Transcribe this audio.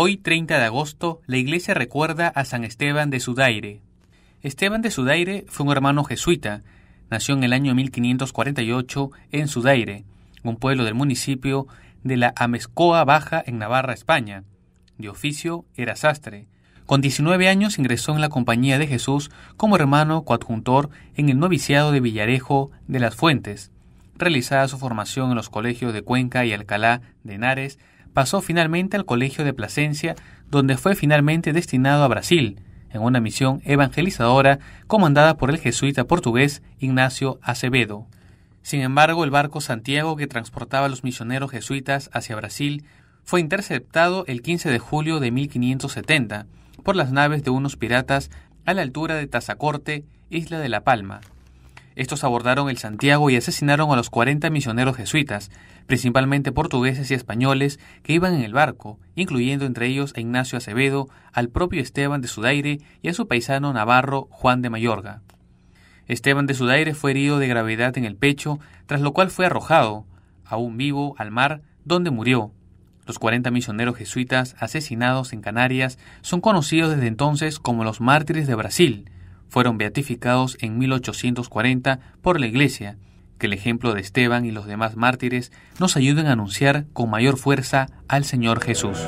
Hoy, 30 de agosto, la iglesia recuerda a San Esteban de Sudaire. Esteban de Sudaire fue un hermano jesuita. Nació en el año 1548 en Sudaire, un pueblo del municipio de la Amezcoa Baja en Navarra, España. De oficio era sastre. Con 19 años ingresó en la Compañía de Jesús como hermano coadjuntor en el noviciado de Villarejo de las Fuentes. Realizada su formación en los colegios de Cuenca y Alcalá de Henares, pasó finalmente al Colegio de Plasencia, donde fue finalmente destinado a Brasil, en una misión evangelizadora comandada por el jesuita portugués Ignacio Acevedo. Sin embargo, el barco Santiago que transportaba a los misioneros jesuitas hacia Brasil fue interceptado el 15 de julio de 1570 por las naves de unos piratas a la altura de Tazacorte, isla de La Palma. Estos abordaron el Santiago y asesinaron a los 40 misioneros jesuitas, principalmente portugueses y españoles, que iban en el barco, incluyendo entre ellos a Ignacio Acevedo, al propio Esteban de Sudaire y a su paisano navarro Juan de Mayorga. Esteban de Sudaire fue herido de gravedad en el pecho, tras lo cual fue arrojado, aún vivo, al mar, donde murió. Los 40 misioneros jesuitas asesinados en Canarias son conocidos desde entonces como los mártires de Brasil, fueron beatificados en 1840 por la Iglesia. Que el ejemplo de Esteban y los demás mártires nos ayuden a anunciar con mayor fuerza al Señor Jesús.